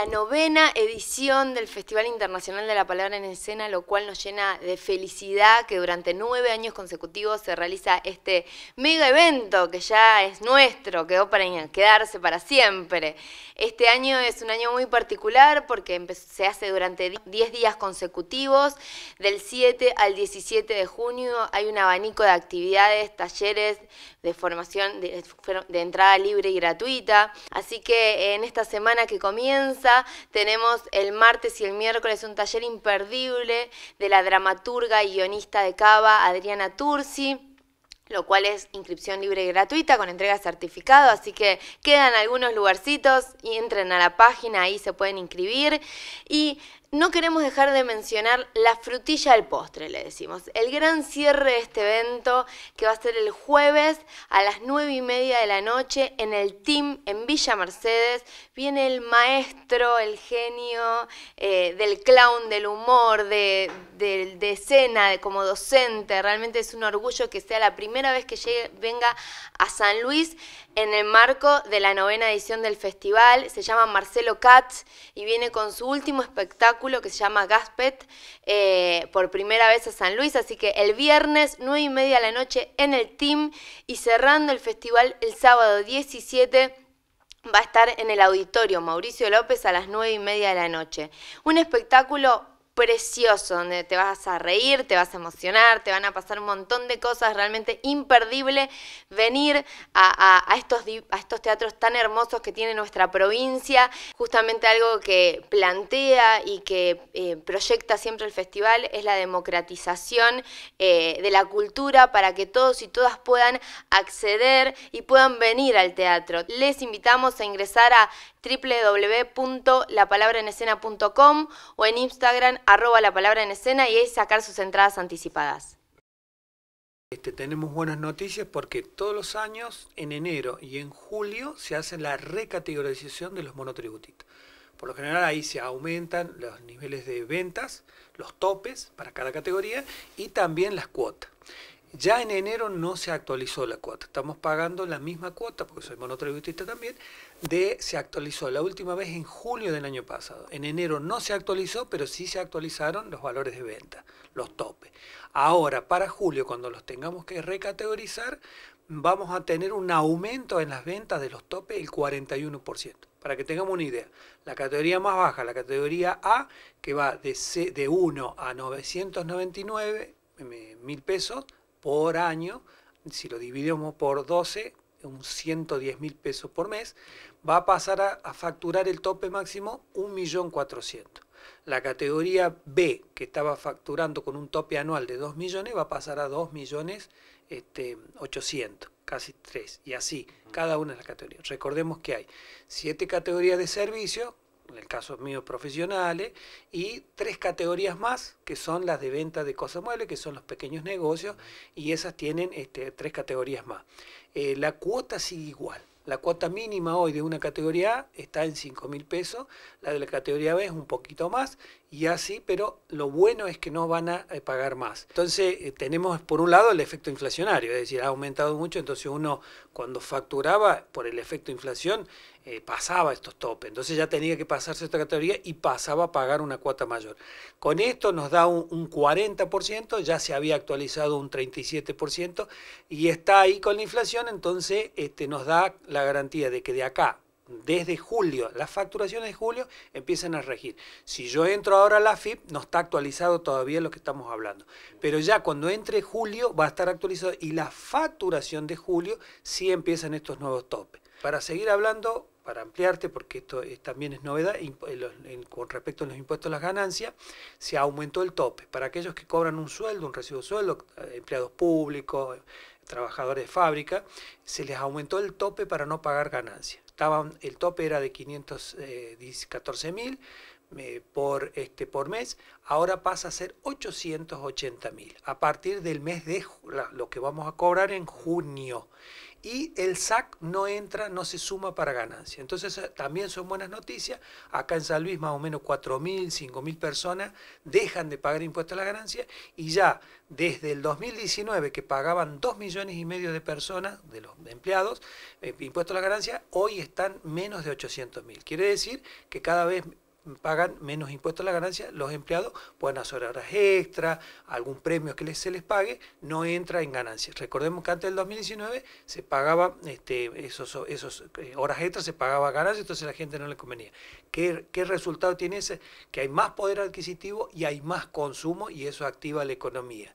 La novena edición del Festival Internacional de la Palabra en Escena, lo cual nos llena de felicidad que durante nueve años consecutivos se realiza este mega evento que ya es nuestro, quedó para quedarse para siempre. Este año es un año muy particular porque se hace durante diez días consecutivos, del 7 al 17 de junio hay un abanico de actividades, talleres de formación de entrada libre y gratuita, así que en esta semana que comienza, tenemos el martes y el miércoles un taller imperdible de la dramaturga y guionista de Cava, Adriana Tursi lo cual es inscripción libre y gratuita con entrega certificado, así que quedan algunos lugarcitos y entren a la página, ahí se pueden inscribir. Y no queremos dejar de mencionar la frutilla del postre, le decimos. El gran cierre de este evento que va a ser el jueves a las nueve y media de la noche en el Team en Villa Mercedes. Viene el maestro, el genio eh, del clown, del humor, de, de, escena, de como docente. Realmente es un orgullo que sea la primera vez que venga a San Luis en el marco de la novena edición del festival. Se llama Marcelo Katz y viene con su último espectáculo que se llama Gaspet eh, por primera vez a San Luis, así que el viernes 9 y media de la noche en el Team y cerrando el festival el sábado 17 va a estar en el auditorio Mauricio López a las nueve y media de la noche. Un espectáculo precioso, donde te vas a reír, te vas a emocionar, te van a pasar un montón de cosas, realmente imperdible venir a, estos, a estos teatros tan hermosos que tiene nuestra provincia, justamente algo que plantea y que eh, proyecta siempre el festival es la democratización eh, de la cultura para que todos y todas puedan acceder y puedan venir al teatro. Les invitamos a ingresar a www.lapalabrenescena.com o en Instagram arroba la palabra en escena y ahí sacar sus entradas anticipadas. Este, tenemos buenas noticias porque todos los años, en enero y en julio, se hace la recategorización de los monotributistas. Por lo general ahí se aumentan los niveles de ventas, los topes para cada categoría y también las cuotas. Ya en enero no se actualizó la cuota, estamos pagando la misma cuota, porque soy monotributista también, de se actualizó la última vez en julio del año pasado. En enero no se actualizó, pero sí se actualizaron los valores de venta, los topes. Ahora, para julio, cuando los tengamos que recategorizar, vamos a tener un aumento en las ventas de los topes del 41%. Para que tengamos una idea, la categoría más baja, la categoría A, que va de, de 1 a 999 mil pesos, por año, si lo dividimos por 12, un 110 mil pesos por mes, va a pasar a, facturar el tope máximo 1.400.000. La categoría B, que estaba facturando con un tope anual de 2 millones, va a pasar a 2 millones este, 800, casi 3, y así, cada una de las categorías. Recordemos que hay 7 categorías de servicio, en el caso mío profesionales, y tres categorías más, que son las de venta de cosas muebles, que son los pequeños negocios, y esas tienen este, tres categorías más. Eh, la cuota sigue igual, la cuota mínima hoy de una categoría A está en 5 mil pesos, la de la categoría B es un poquito más y así, pero lo bueno es que no van a eh, pagar más. Entonces eh, tenemos por un lado el efecto inflacionario, es decir, ha aumentado mucho, entonces uno cuando facturaba por el efecto inflación eh, pasaba estos topes, entonces ya tenía que pasarse a esta categoría y pasaba a pagar una cuota mayor. Con esto nos da un, 40%, ya se había actualizado un 37% y está ahí con la inflación, entonces este, nos da la garantía de que de acá, desde julio, las facturaciones de julio empiezan a regir. Si yo entro ahora a la AFIP, no está actualizado todavía lo que estamos hablando. Pero ya cuando entre julio va a estar actualizado y la facturación de julio sí empiezan estos nuevos topes. Para seguir hablando, para ampliarte, porque esto también es novedad, con respecto a los impuestos a las ganancias, se aumentó el tope. Para aquellos que cobran un sueldo, un recibo de sueldo, eh, empleados públicos, trabajadores de fábrica, se les aumentó el tope para no pagar ganancias. el tope era de 514 eh, mil eh, por, este, por mes, ahora pasa a ser 880 mil a partir del mes de lo que vamos a cobrar en junio. Y el SAC no entra, no se suma para ganancia. Entonces eh, también son buenas noticias. Acá en San Luis más o menos 4.000, 5.000 personas dejan de pagar impuestos a la ganancia y ya desde el 2019 que pagaban 2 millones y medio de personas, de los empleados, impuesto eh, impuestos a la ganancia, hoy están menos de 800.000. Quiere decir que cada vez pagan menos impuestos a la ganancia, los empleados pueden hacer horas extra, algún premio que se les pague, no entra en ganancias. Recordemos que antes del 2019 se pagaba este, esos, esos eh, horas extras, se pagaba ganancias, entonces a la gente no le convenía. ¿Qué, ¿Qué, resultado tiene ese? Que hay más poder adquisitivo y hay más consumo y eso activa la economía.